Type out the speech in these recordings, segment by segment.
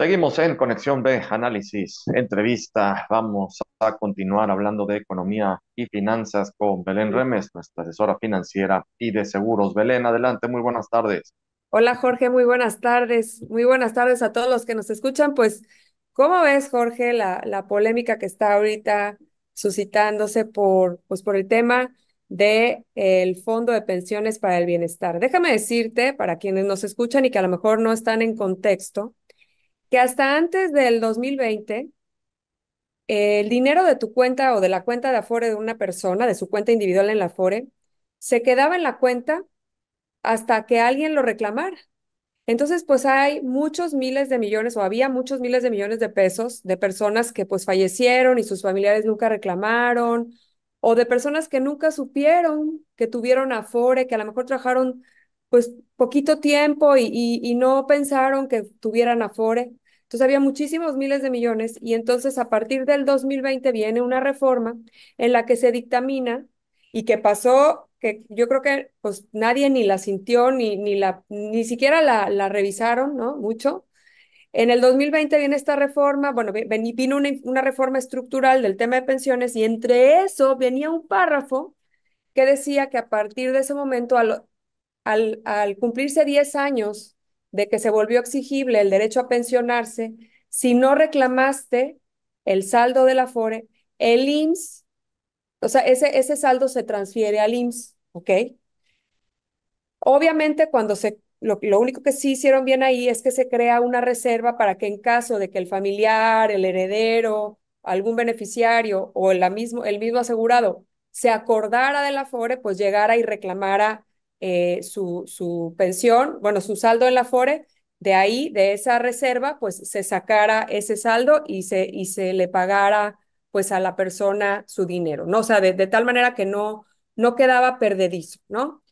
Seguimos en Conexión B, análisis, entrevista. Vamos a continuar hablando de economía y finanzas con Belén Remes, nuestra asesora financiera y de seguros. Belén, adelante, muy buenas tardes. Hola Jorge, muy buenas tardes. Muy buenas tardes a todos los que nos escuchan. Pues, ¿cómo ves Jorge la, la polémica que está ahorita suscitándose por, pues, por el tema del de, Fondo de Pensiones para el Bienestar? Déjame decirte, para quienes nos escuchan y que a lo mejor no están en contexto, que hasta antes del 2020, el dinero de tu cuenta o de la cuenta de Afore de una persona, de su cuenta individual en la Afore, se quedaba en la cuenta hasta que alguien lo reclamara. Entonces, pues hay muchos miles de millones o había muchos miles de millones de pesos de personas que pues fallecieron y sus familiares nunca reclamaron o de personas que nunca supieron que tuvieron afore, que a lo mejor trabajaron pues poquito tiempo y, no pensaron que tuvieran Afore. Entonces había muchísimos miles de millones y entonces a partir del 2020 viene una reforma en la que se dictamina y que pasó, que yo creo que pues nadie ni la sintió ni, ni, la, ni siquiera la, revisaron, ¿no? Mucho. En el 2020 viene esta reforma, bueno, vino una, una reforma estructural del tema de pensiones y entre eso venía un párrafo que decía que a partir de ese momento a al, cumplirse 10 años de que se volvió exigible el derecho a pensionarse, si no reclamaste el saldo del Afore, el IMSS, o sea, ese, ese saldo se transfiere al IMSS, ¿ok? Obviamente cuando se lo, único que sí hicieron bien ahí es que se crea una reserva para que en caso de que el familiar, el heredero, algún beneficiario o el mismo, el mismo asegurado se acordara del Afore, pues llegara y reclamara eh, su, su pensión, bueno, su saldo en la FORE, de ahí, de esa reserva, pues se sacara ese saldo y se, y se le pagara pues a la persona su dinero, ¿no? O sea, de, tal manera que no, no quedaba perdedizo, ¿no?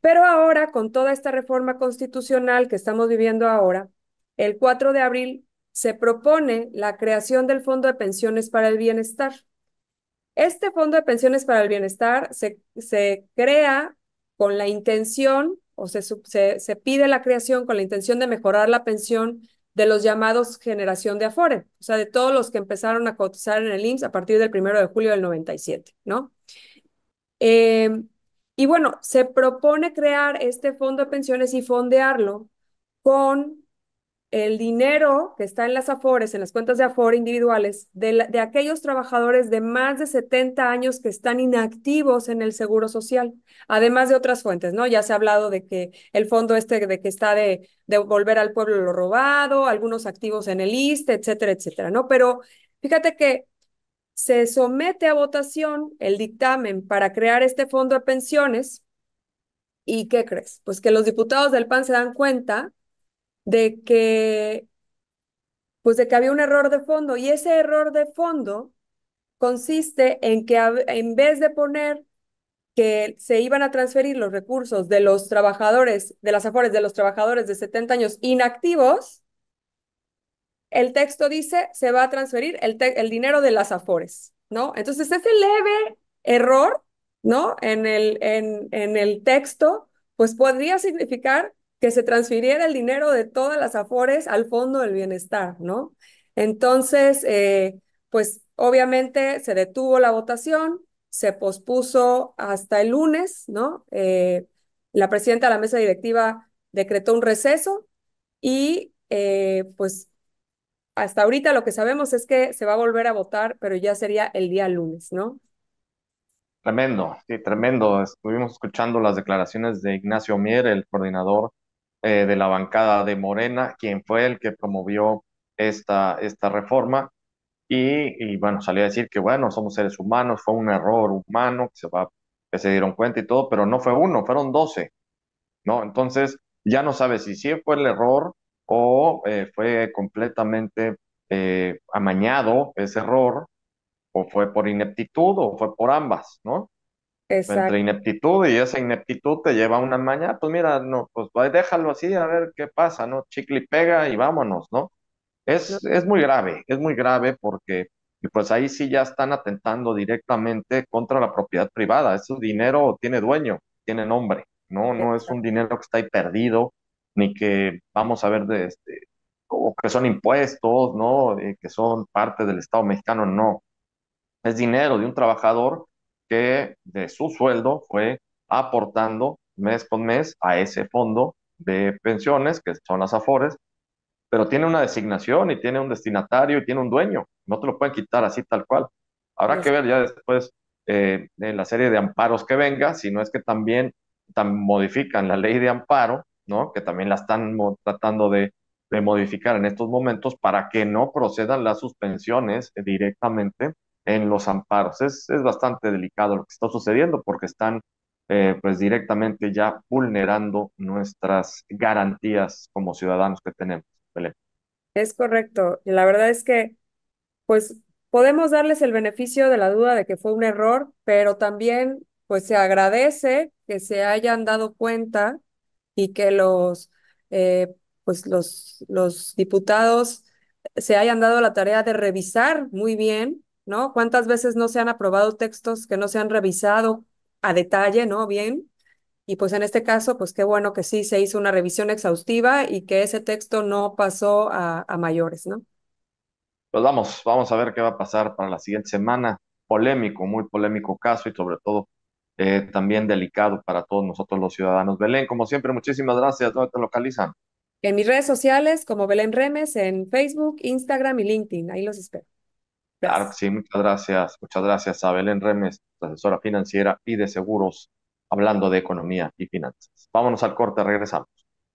Pero ahora, con toda esta reforma constitucional que estamos viviendo ahora, el 4 de abril se propone la creación del Fondo de Pensiones para el Bienestar. Este Fondo de Pensiones para el Bienestar se, se crea con la intención, o se, se, pide la creación con la intención de mejorar la pensión de los llamados generación de Afore, o sea, de todos los que empezaron a cotizar en el IMSS a partir del primero de julio del 97, ¿no? Eh, y bueno, se propone crear este fondo de pensiones y fondearlo con el dinero que está en las AFORES, en las cuentas de AFORE individuales, de, aquellos trabajadores de más de 70 años que están inactivos en el Seguro Social, además de otras fuentes, ¿no? Ya se ha hablado de que el fondo este de que está de, de volver al pueblo lo robado, algunos activos en el ISTE, etcétera, etcétera, ¿no? Pero fíjate que se somete a votación el dictamen para crear este fondo de pensiones. ¿Y qué crees? Pues que los diputados del PAN se dan cuenta de que, pues de que había un error de fondo y ese error de fondo consiste en que en vez de poner que se iban a transferir los recursos de los trabajadores, de las afores de los trabajadores de 70 años inactivos, el texto dice se va a transferir el, el dinero de las afores, ¿no? Entonces, ese leve error, ¿no? En el, en, en el texto, pues podría significar que se transfiriera el dinero de todas las afores al Fondo del Bienestar, ¿no? Entonces, eh, pues obviamente se detuvo la votación, se pospuso hasta el lunes, ¿no? Eh, la presidenta de la mesa directiva decretó un receso y eh, pues hasta ahorita lo que sabemos es que se va a volver a votar, pero ya sería el día lunes, ¿no? Tremendo, sí, tremendo. Estuvimos escuchando las declaraciones de Ignacio Mier, el coordinador eh, de la bancada de Morena, quien fue el que promovió esta, esta reforma. Y, bueno, salió a decir que bueno, somos seres humanos, fue un error humano, que se, dieron cuenta y todo, pero no fue uno, fueron doce, ¿no? Entonces ya no sabe si sí fue el error o eh, fue completamente eh, amañado ese error, o fue por ineptitud, o fue por ambas, ¿no? Entre ineptitud y esa ineptitud te lleva a una maña, pues mira, no, pues déjalo así, a ver qué pasa, ¿no? Chicle y pega y vámonos, ¿no? Es, es muy grave, es muy grave porque pues ahí sí ya están atentando directamente contra la propiedad privada. es Ese dinero tiene dueño, tiene nombre, ¿no? No es un dinero que está ahí perdido, ni que vamos a ver de este, o que son impuestos, ¿no? Eh, que son parte del Estado mexicano, no. Es dinero de un trabajador de su sueldo fue aportando mes con mes a ese fondo de pensiones, que son las AFORES, pero tiene una designación y tiene un destinatario y tiene un dueño. No te lo pueden quitar así tal cual. Habrá que pues ver ya después eh, en la serie de amparos que venga, si no es que también modifican la ley de amparo, ¿no? que también la están tratando de, de modificar en estos momentos para que no procedan las suspensiones directamente en los amparos. Es, bastante delicado lo que está sucediendo porque están eh, pues directamente ya vulnerando nuestras garantías como ciudadanos que tenemos. Es correcto. La verdad es que pues podemos darles el beneficio de la duda de que fue un error, pero también pues se agradece que se hayan dado cuenta y que los, eh, pues los, los diputados se hayan dado la tarea de revisar muy bien ¿no? ¿Cuántas veces no se han aprobado textos que no se han revisado a detalle, ¿no? Bien. Y pues en este caso, pues qué bueno que sí se hizo una revisión exhaustiva y que ese texto no pasó a, mayores, ¿no? Pues vamos, vamos a ver qué va a pasar para la siguiente semana. Polémico, muy polémico caso y sobre todo eh, también delicado para todos nosotros los ciudadanos. Belén, como siempre, muchísimas gracias. ¿Dónde te localizan? En mis redes sociales como Belén Remes, en Facebook, Instagram y LinkedIn. Ahí los espero sí, muchas gracias. Muchas gracias a Belén Remes, asesora financiera y de seguros, hablando de economía y finanzas. Vámonos al corte, regresamos.